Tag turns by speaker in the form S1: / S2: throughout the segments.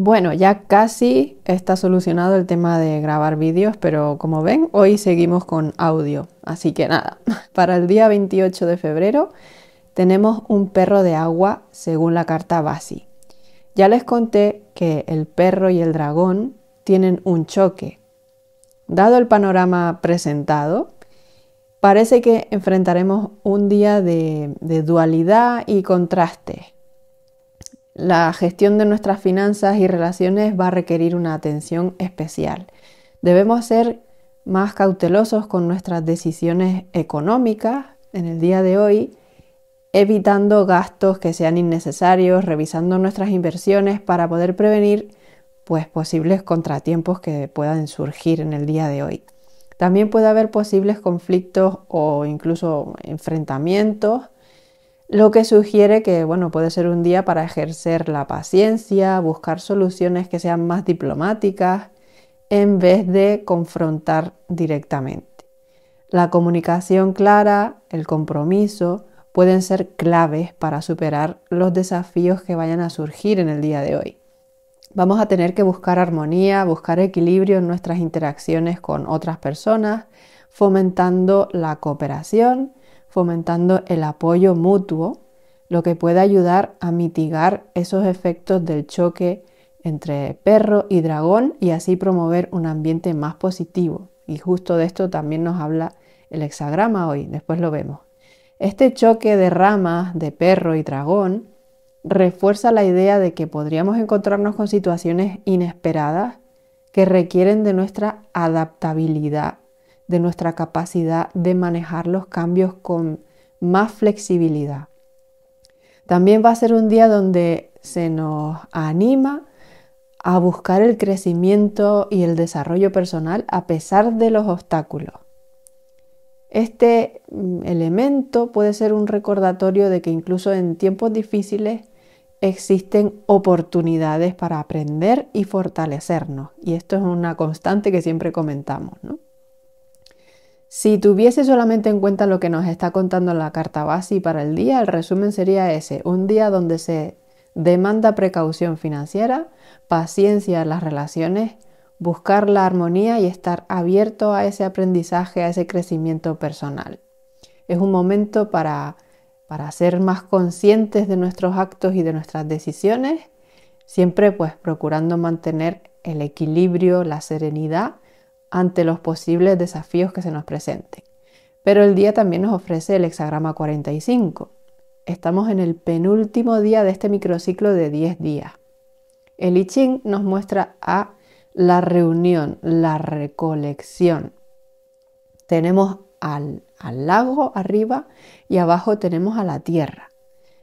S1: Bueno, ya casi está solucionado el tema de grabar vídeos, pero como ven, hoy seguimos con audio. Así que nada, para el día 28 de febrero tenemos un perro de agua según la carta Basi. Ya les conté que el perro y el dragón tienen un choque. Dado el panorama presentado, parece que enfrentaremos un día de, de dualidad y contraste la gestión de nuestras finanzas y relaciones va a requerir una atención especial. Debemos ser más cautelosos con nuestras decisiones económicas en el día de hoy, evitando gastos que sean innecesarios, revisando nuestras inversiones para poder prevenir pues posibles contratiempos que puedan surgir en el día de hoy. También puede haber posibles conflictos o incluso enfrentamientos lo que sugiere que bueno, puede ser un día para ejercer la paciencia, buscar soluciones que sean más diplomáticas en vez de confrontar directamente. La comunicación clara, el compromiso, pueden ser claves para superar los desafíos que vayan a surgir en el día de hoy. Vamos a tener que buscar armonía, buscar equilibrio en nuestras interacciones con otras personas, fomentando la cooperación fomentando el apoyo mutuo, lo que puede ayudar a mitigar esos efectos del choque entre perro y dragón y así promover un ambiente más positivo. Y justo de esto también nos habla el hexagrama hoy, después lo vemos. Este choque de ramas de perro y dragón refuerza la idea de que podríamos encontrarnos con situaciones inesperadas que requieren de nuestra adaptabilidad de nuestra capacidad de manejar los cambios con más flexibilidad. También va a ser un día donde se nos anima a buscar el crecimiento y el desarrollo personal a pesar de los obstáculos. Este mm, elemento puede ser un recordatorio de que incluso en tiempos difíciles existen oportunidades para aprender y fortalecernos. Y esto es una constante que siempre comentamos. ¿no? Si tuviese solamente en cuenta lo que nos está contando la carta base para el día, el resumen sería ese, un día donde se demanda precaución financiera, paciencia en las relaciones, buscar la armonía y estar abierto a ese aprendizaje, a ese crecimiento personal. Es un momento para, para ser más conscientes de nuestros actos y de nuestras decisiones, siempre pues procurando mantener el equilibrio, la serenidad ante los posibles desafíos que se nos presenten. Pero el día también nos ofrece el hexagrama 45. Estamos en el penúltimo día de este microciclo de 10 días. El I Ching nos muestra a la reunión, la recolección. Tenemos al, al lago arriba y abajo tenemos a la tierra.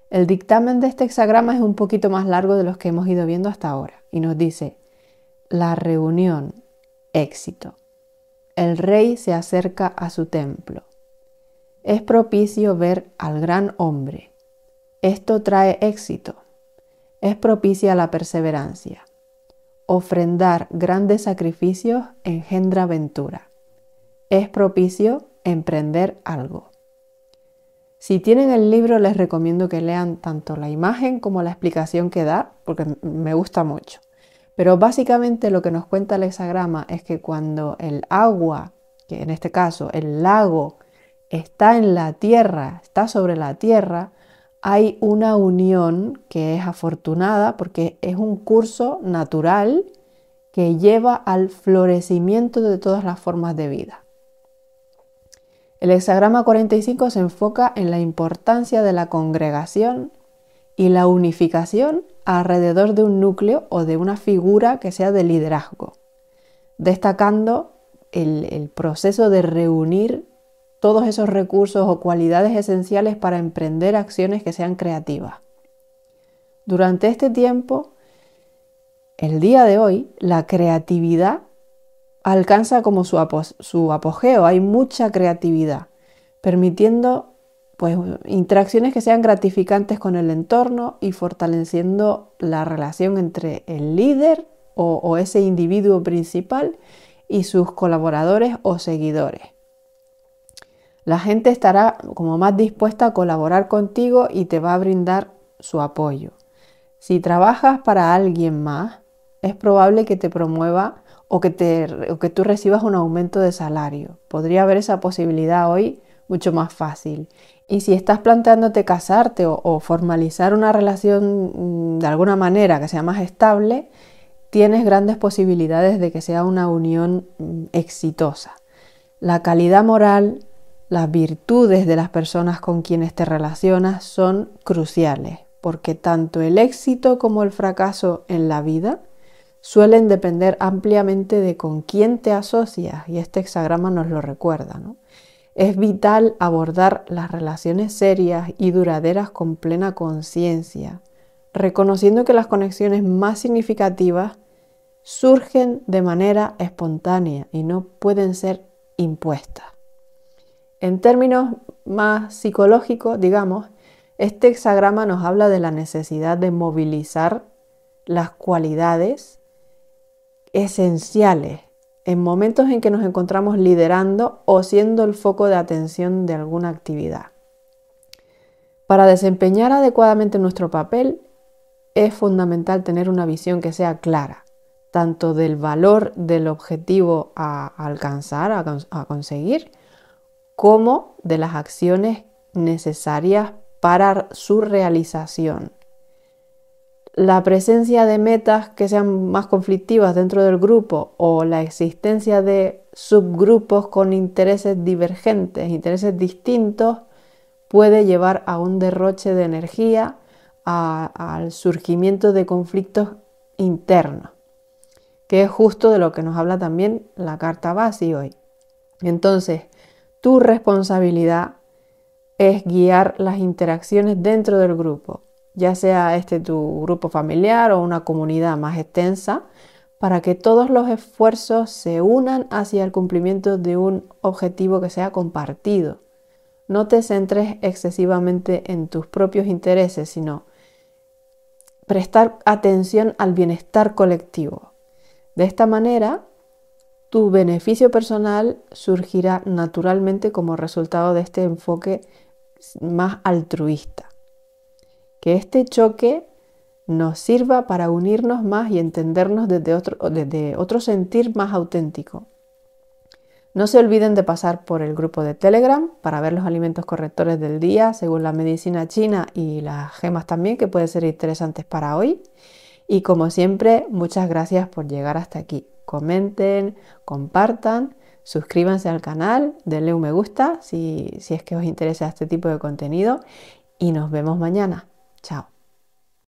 S1: El dictamen de este hexagrama es un poquito más largo de los que hemos ido viendo hasta ahora y nos dice, la reunión, éxito. El rey se acerca a su templo. Es propicio ver al gran hombre. Esto trae éxito. Es propicia la perseverancia. Ofrendar grandes sacrificios engendra ventura. Es propicio emprender algo. Si tienen el libro les recomiendo que lean tanto la imagen como la explicación que da, porque me gusta mucho. Pero básicamente lo que nos cuenta el hexagrama es que cuando el agua, que en este caso el lago, está en la tierra, está sobre la tierra, hay una unión que es afortunada porque es un curso natural que lleva al florecimiento de todas las formas de vida. El hexagrama 45 se enfoca en la importancia de la congregación y la unificación alrededor de un núcleo o de una figura que sea de liderazgo, destacando el, el proceso de reunir todos esos recursos o cualidades esenciales para emprender acciones que sean creativas. Durante este tiempo, el día de hoy, la creatividad alcanza como su, apogeo, hay mucha creatividad, permitiendo pues, interacciones que sean gratificantes con el entorno y fortaleciendo la relación entre el líder o, ese individuo principal y sus colaboradores o seguidores. La gente estará como más dispuesta a colaborar contigo y te va a brindar su apoyo. Si trabajas para alguien más, es probable que te promueva o que, te, o que tú recibas un aumento de salario. Podría haber esa posibilidad hoy mucho más fácil. Y si estás planteándote casarte o, formalizar una relación mm, de alguna manera que sea más estable, tienes grandes posibilidades de que sea una unión mm, exitosa. La calidad moral, las virtudes de las personas con quienes te relacionas son cruciales, porque tanto el éxito como el fracaso en la vida suelen depender ampliamente de con quién te asocias, y este hexagrama nos lo recuerda, ¿no? Es vital abordar las relaciones serias y duraderas con plena conciencia, reconociendo que las conexiones más significativas surgen de manera espontánea y no pueden ser impuestas. En términos más psicológicos, digamos, este hexagrama nos habla de la necesidad de movilizar las cualidades esenciales en momentos en que nos encontramos liderando o siendo el foco de atención de alguna actividad. Para desempeñar adecuadamente nuestro papel es fundamental tener una visión que sea clara, tanto del valor del objetivo a alcanzar, a, conseguir, como de las acciones necesarias para su realización la presencia de metas que sean más conflictivas dentro del grupo o la existencia de subgrupos con intereses divergentes, intereses distintos, puede llevar a un derroche de energía, al surgimiento de conflictos internos, que es justo de lo que nos habla también la carta base hoy. Entonces, tu responsabilidad es guiar las interacciones dentro del grupo, ya sea este tu grupo familiar o una comunidad más extensa, para que todos los esfuerzos se unan hacia el cumplimiento de un objetivo que sea compartido. No te centres excesivamente en tus propios intereses, sino prestar atención al bienestar colectivo. De esta manera, tu beneficio personal surgirá naturalmente como resultado de este enfoque más altruista que este choque nos sirva para unirnos más y entendernos desde otro, desde otro sentir más auténtico. No se olviden de pasar por el grupo de Telegram para ver los alimentos correctores del día según la medicina china y las gemas también que pueden ser interesantes para hoy. Y como siempre, muchas gracias por llegar hasta aquí. Comenten, compartan, suscríbanse al canal, denle un me gusta si es que os interesa este tipo de contenido y nos vemos mañana. Ciao.